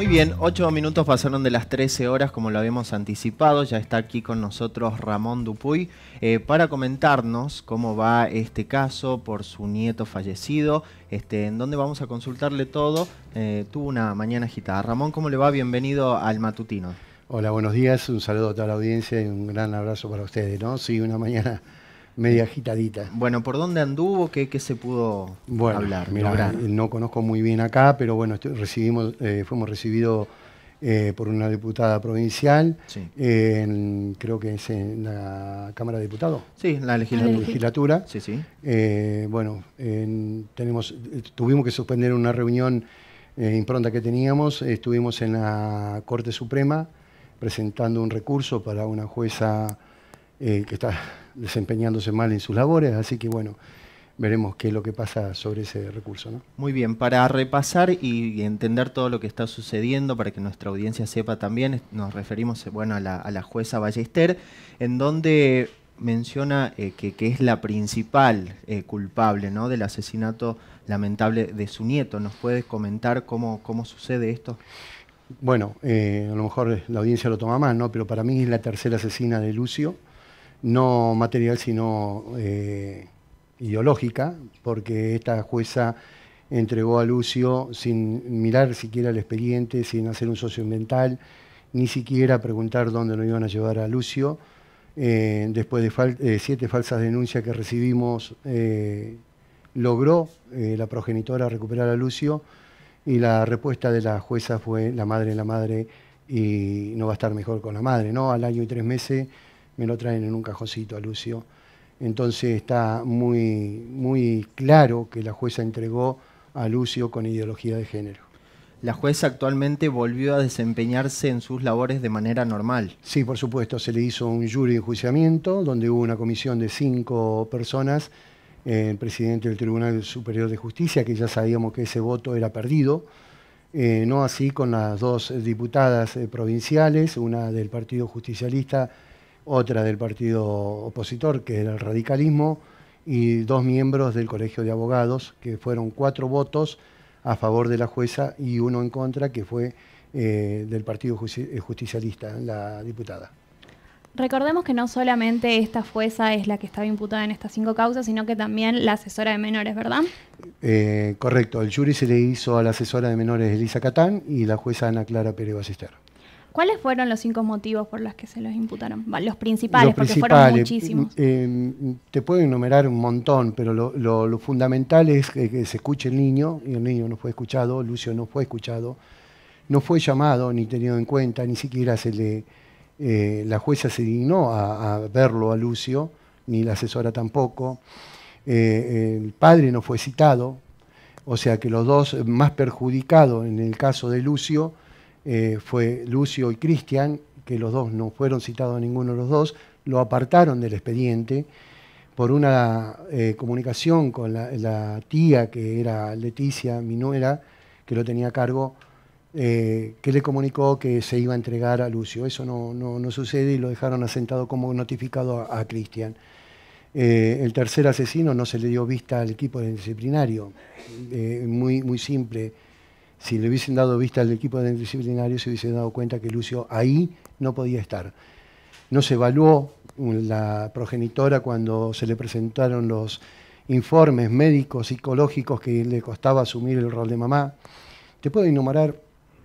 Muy bien, ocho minutos pasaron de las 13 horas, como lo habíamos anticipado. Ya está aquí con nosotros Ramón Dupuy eh, para comentarnos cómo va este caso por su nieto fallecido, este, en donde vamos a consultarle todo. Eh, tuvo una mañana agitada. Ramón, ¿cómo le va? Bienvenido al matutino. Hola, buenos días. Un saludo a toda la audiencia y un gran abrazo para ustedes. ¿no? Sí, una mañana media agitadita. Bueno, ¿por dónde anduvo? ¿Qué, se pudo hablar? Eh, no conozco muy bien acá, pero bueno, recibimos, eh, fuimos recibidos eh, por una diputada provincial, creo que es en la Cámara de Diputados. Sí, en la legislatura. Sí, sí. bueno, tenemos, tuvimos que suspender una reunión impronta que teníamos, estuvimos en la Corte Suprema presentando un recurso para una jueza eh, que está desempeñándose mal en sus labores, así que bueno, veremos qué es lo que pasa sobre ese recurso. Muy bien, para repasar y entender todo lo que está sucediendo, para que nuestra audiencia sepa también, nos referimos bueno, a, la, jueza Ballester, en donde menciona eh, que, es la principal eh, culpable del asesinato lamentable de su nieto. ¿Nos puedes comentar cómo, sucede esto? Bueno, a lo mejor la audiencia lo toma mal, ¿no? pero para mí es la tercera asesina de Lucio no material, sino eh, ideológica, porque esta jueza entregó a Lucio sin mirar siquiera el expediente, sin hacer un socio mental, ni siquiera preguntar dónde lo iban a llevar a Lucio. Eh, después de eh, siete falsas denuncias que recibimos, logró la progenitora recuperar a Lucio y la respuesta de la jueza fue la madre, la madre, y no va a estar mejor con la madre, ¿no? Al año y tres meses me lo traen en un cajocito a Lucio. Entonces está muy, muy claro que la jueza entregó a Lucio con ideología de género. La jueza actualmente volvió a desempeñarse en sus labores de manera normal. Sí, por supuesto, se le hizo un jury de enjuiciamiento donde hubo una comisión de cinco personas, el eh, presidente del Tribunal Superior de Justicia, que ya sabíamos que ese voto era perdido, eh, no así con las dos diputadas eh, provinciales, una del Partido Justicialista otra del partido opositor, que era el radicalismo, y dos miembros del Colegio de Abogados, que fueron cuatro votos a favor de la jueza y uno en contra, que fue eh, del Partido eh, Justicialista, la diputada. Recordemos que no solamente esta jueza es la que estaba imputada en estas cinco causas, sino que también la asesora de menores, ¿verdad? Eh, correcto, el jury se le hizo a la asesora de menores Elisa Catán y la jueza Ana Clara Pérez Ballester. ¿Cuáles fueron los cinco motivos por los que se los imputaron? Los principales, porque fueron muchísimos. Mm, em, te puedo enumerar un montón, pero lo, fundamental es que, se escuche el niño, y el niño no fue escuchado, Lucio no fue escuchado, no fue llamado ni tenido en cuenta, ni siquiera se le, eh, la jueza se dignó a, verlo a Lucio, ni la asesora tampoco. Eh, el padre no fue citado, o sea que los dos más perjudicados en el caso de Lucio, eh, fue Lucio y Cristian, que los dos no fueron citados ninguno de los dos, lo apartaron del expediente por una eh, comunicación con la, tía que era Leticia, mi nuera, que lo tenía a cargo, eh, que le comunicó que se iba a entregar a Lucio. Eso no, no, sucede y lo dejaron asentado como notificado a, Cristian. el tercer asesino no se le dio vista al equipo disciplinario. muy, muy simple si le hubiesen dado vista al equipo de disciplinario, se hubiesen dado cuenta que Lucio ahí no podía estar. No se evaluó la progenitora cuando se le presentaron los informes médicos, psicológicos que le costaba asumir el rol de mamá. Te puedo enumerar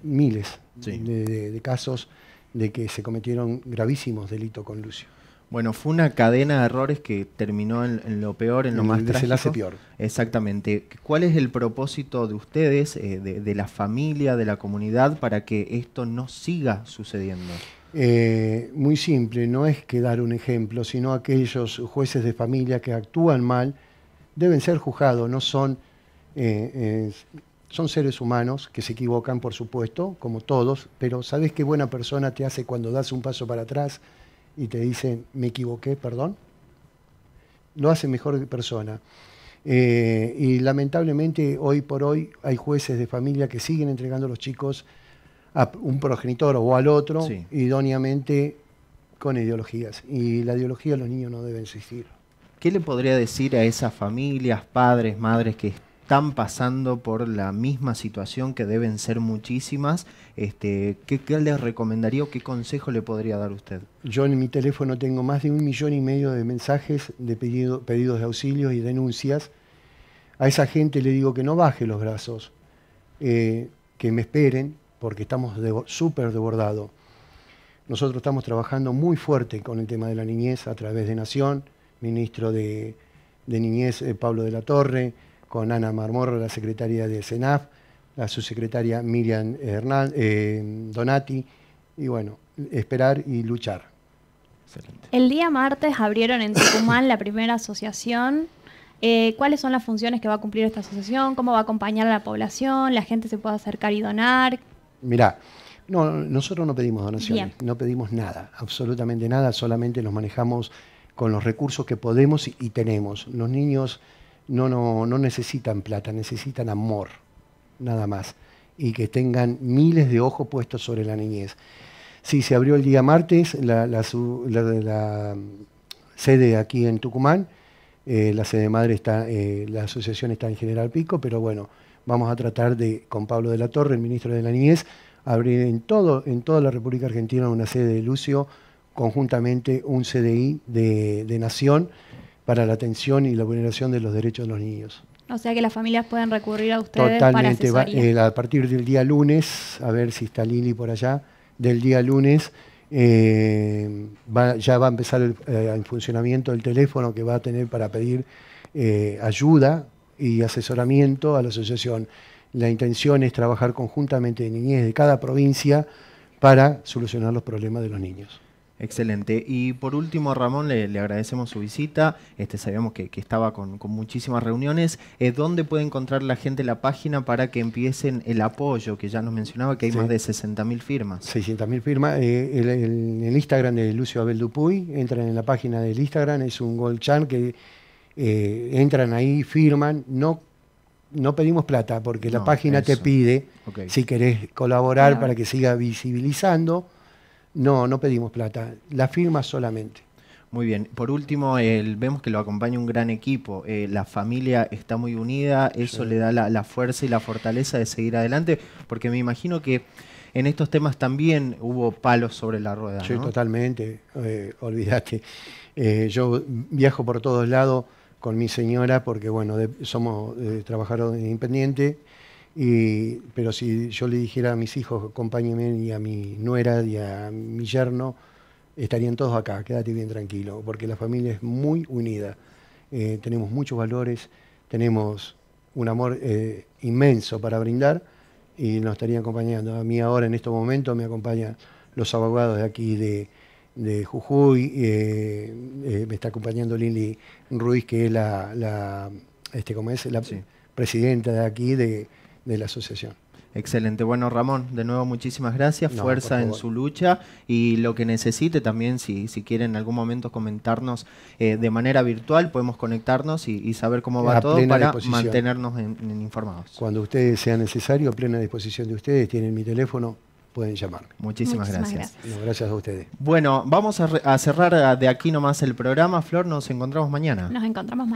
miles de casos de que se cometieron gravísimos delitos con Lucio. Bueno, fue una cadena de errores que terminó en, lo peor, en lo más se hace peor. Exactamente. ¿Cuál es el propósito de ustedes, eh, de, la familia, de la comunidad, para que esto no siga sucediendo? Eh, muy simple, no es que dar un ejemplo, sino aquellos jueces de familia que actúan mal deben ser juzgados, no son, eh, son seres humanos que se equivocan, por supuesto, como todos, pero ¿sabes qué buena persona te hace cuando das un paso para atrás? y te dicen, me equivoqué, perdón, lo hace mejor persona. Eh, y lamentablemente hoy por hoy hay jueces de familia que siguen entregando a los chicos a un progenitor o al otro, idóneamente con ideologías. Y la ideología de los niños no debe existir. ¿Qué le podría decir a esas familias, padres, madres que están pasando por la misma situación, que deben ser muchísimas, este, ¿qué, les recomendaría o qué consejo le podría dar usted? Yo en mi teléfono tengo más de un millón y medio de mensajes de pedidos de auxilios y denuncias. A esa gente le digo que no baje los brazos, eh, que me esperen, porque estamos de, súper Nosotros estamos trabajando muy fuerte con el tema de la niñez a través de Nación, ministro de, Niñez eh, Pablo de la Torre, con Ana Marmorro, la secretaria de SENAF, la subsecretaria Miriam Hernán, eh, Donati, y bueno, esperar y luchar. Excelente. El día martes abrieron en Tucumán la primera asociación. Eh, ¿Cuáles son las funciones que va a cumplir esta asociación? ¿Cómo va a acompañar a la población? ¿La gente se puede acercar y donar? Mirá, no, nosotros no pedimos donaciones, no pedimos nada, absolutamente nada, solamente nos manejamos con los recursos que podemos y, y tenemos. Los niños no, no, no necesitan plata, necesitan amor, nada más. Y que tengan miles de ojos puestos sobre la niñez. Sí, se abrió el día martes la, mm, sede aquí en Tucumán. Eh, la sede madre está, eh, la asociación está en General Pico, pero bueno, vamos a tratar de, con Pablo de la Torre, el ministro de la Niñez, abrir en, todo, en toda la República Argentina una sede de Lucio, conjuntamente un CDI de, de Nación para la atención y la vulneración de los derechos de los niños. O sea que las familias pueden recurrir a ustedes Totalmente, para asesoría. Eh, a partir del día lunes, a ver si está Lili por allá, del día lunes eh, ya va a empezar el, eh, funcionamiento del teléfono que va a tener para pedir ayuda y asesoramiento a la asociación. La intención es trabajar conjuntamente de niñez de cada provincia para solucionar los problemas de los niños. Excelente. Y por último, Ramón, le, agradecemos su visita. Este, sabíamos que, estaba con, muchísimas reuniones. Eh, ¿Dónde puede encontrar la gente la página para que empiecen el apoyo que ya nos mencionaba, que hay más de 60.000 firmas? 60.000 firmas. Eh, en el, Instagram de Lucio Abel Dupuy, entran en la página del Instagram, es un Gold que eh, entran ahí, firman, no no pedimos plata porque la página te pide si querés colaborar para que siga visibilizando. No, no pedimos plata, la firma solamente. Muy bien. Por último, vemos que lo acompaña un gran equipo. Eh, la familia está muy unida, eso le da la, fuerza y la fortaleza de seguir adelante, porque me imagino que en estos temas también hubo palos sobre la rueda. Sí, totalmente. Eh, eh, yo viajo por todos lados con mi señora porque, bueno, somos eh, trabajadores independientes. Y, pero si yo le dijera a mis hijos, acompáñenme y a mi nuera y a mi yerno, estarían todos acá, quédate bien tranquilo, porque la familia es muy unida. Eh, tenemos muchos valores, tenemos un amor eh, inmenso para brindar y nos estarían acompañando. A mí ahora, en este momento me acompañan los abogados de aquí de, Jujuy, eh, me está acompañando Lili Ruiz, que es la, la este, ¿cómo es? la presidenta de aquí de de la asociación. Excelente. Bueno, Ramón, de nuevo muchísimas gracias. Fuerza en su lucha y lo que necesite también, si, si quiere en algún momento comentarnos eh, de manera virtual, podemos conectarnos y, saber cómo va todo para mantenernos informados. Cuando ustedes sea necesario, plena disposición de ustedes, tienen mi teléfono, pueden llamar. Muchísimas, gracias. Gracias. a ustedes. Bueno, vamos a, a cerrar eh, de aquí nomás el programa. Flor, nos encontramos mañana. Nos encontramos mañana.